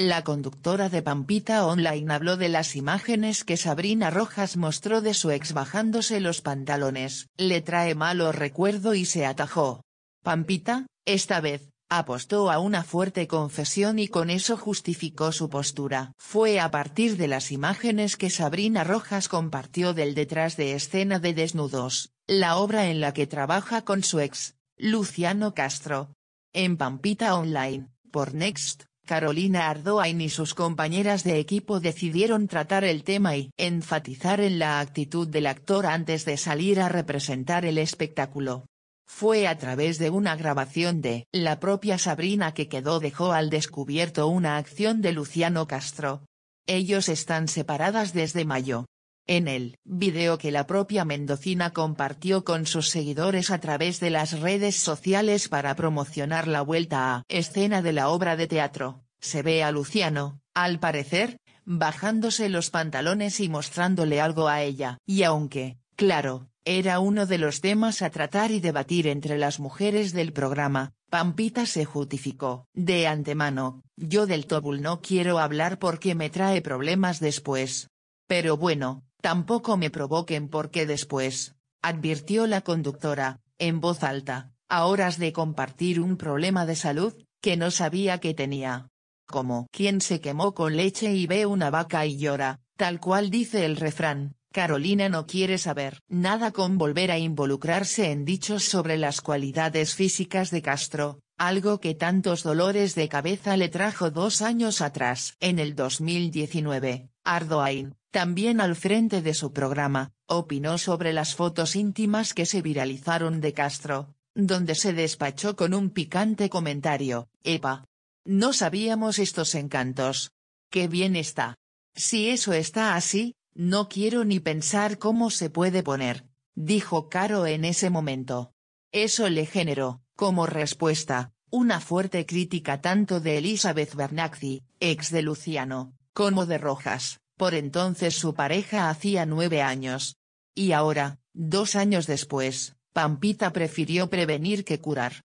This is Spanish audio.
La conductora de Pampita Online habló de las imágenes que Sabrina Rojas mostró de su ex bajándose los pantalones. Le trae malo recuerdo y se atajó. Pampita, esta vez, apostó a una fuerte confesión y con eso justificó su postura. Fue a partir de las imágenes que Sabrina Rojas compartió del detrás de escena de Desnudos, la obra en la que trabaja con su ex, Luciano Castro. En Pampita Online, por Next. Carolina Ardoain y sus compañeras de equipo decidieron tratar el tema y enfatizar en la actitud del actor antes de salir a representar el espectáculo. Fue a través de una grabación de la propia Sabrina que quedó dejó al descubierto una acción de Luciano Castro. Ellos están separadas desde mayo. En el video que la propia Mendocina compartió con sus seguidores a través de las redes sociales para promocionar la vuelta a escena de la obra de teatro, se ve a Luciano, al parecer, bajándose los pantalones y mostrándole algo a ella. Y aunque, claro, era uno de los temas a tratar y debatir entre las mujeres del programa, Pampita se justificó. De antemano, yo del Tobul no quiero hablar porque me trae problemas después. Pero bueno, tampoco me provoquen porque después, advirtió la conductora, en voz alta, a horas de compartir un problema de salud, que no sabía que tenía. Como quien se quemó con leche y ve una vaca y llora, tal cual dice el refrán, Carolina no quiere saber nada con volver a involucrarse en dichos sobre las cualidades físicas de Castro, algo que tantos dolores de cabeza le trajo dos años atrás. En el 2019, Ardoain, también al frente de su programa, opinó sobre las fotos íntimas que se viralizaron de Castro, donde se despachó con un picante comentario, Epa. No sabíamos estos encantos. Qué bien está. Si eso está así, no quiero ni pensar cómo se puede poner, dijo Caro en ese momento. Eso le generó, como respuesta, una fuerte crítica tanto de Elizabeth Bernacci, ex de Luciano, como de Rojas, por entonces su pareja hacía nueve años. Y ahora, dos años después, Pampita prefirió prevenir que curar.